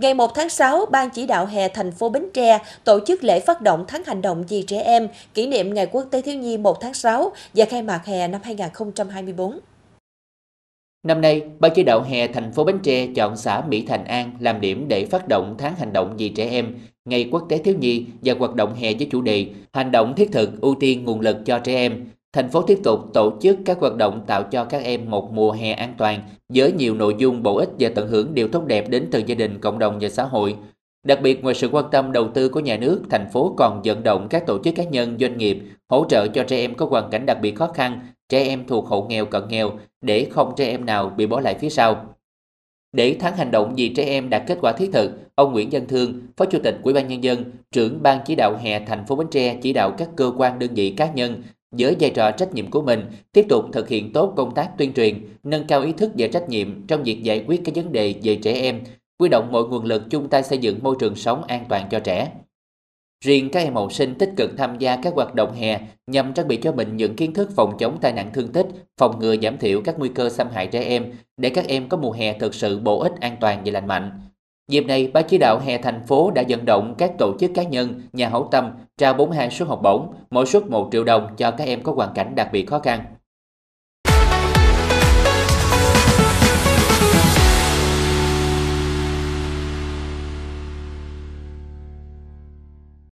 Ngày 1 tháng 6, Ban chỉ đạo hè thành phố Bến Tre tổ chức lễ phát động tháng hành động vì trẻ em kỷ niệm Ngày Quốc tế Thiếu nhi 1 tháng 6 và khai mạc hè năm 2024. Năm nay, Ban chỉ đạo hè thành phố Bến Tre chọn xã Mỹ Thành An làm điểm để phát động tháng hành động vì trẻ em, Ngày Quốc tế Thiếu nhi và hoạt động hè với chủ đề Hành động thiết thực ưu tiên nguồn lực cho trẻ em Thành phố tiếp tục tổ chức các hoạt động tạo cho các em một mùa hè an toàn với nhiều nội dung bổ ích và tận hưởng điều tốt đẹp đến từ gia đình, cộng đồng và xã hội. Đặc biệt ngoài sự quan tâm đầu tư của nhà nước, thành phố còn vận động các tổ chức cá nhân, doanh nghiệp hỗ trợ cho trẻ em có hoàn cảnh đặc biệt khó khăn, trẻ em thuộc hộ nghèo cận nghèo để không trẻ em nào bị bỏ lại phía sau. Để tháng hành động vì trẻ em đạt kết quả thiết thực, ông Nguyễn Văn Thương, Phó Chủ tịch Ủy ban nhân dân, trưởng ban chỉ đạo hè thành phố Bến Tre chỉ đạo các cơ quan đơn vị cá nhân với vai trò trách nhiệm của mình, tiếp tục thực hiện tốt công tác tuyên truyền, nâng cao ý thức và trách nhiệm trong việc giải quyết các vấn đề về trẻ em, quy động mọi nguồn lực chung tay xây dựng môi trường sống an toàn cho trẻ. Riêng các em học sinh tích cực tham gia các hoạt động hè nhằm trang bị cho mình những kiến thức phòng chống tai nạn thương tích, phòng ngừa giảm thiểu các nguy cơ xâm hại trẻ em để các em có mùa hè thực sự bổ ích an toàn và lành mạnh. Dịp này, Ban chỉ đạo hè thành phố đã vận động các tổ chức cá nhân, nhà hảo tâm trao 4 hai suất học bổng, mỗi suất 1 triệu đồng cho các em có hoàn cảnh đặc biệt khó khăn.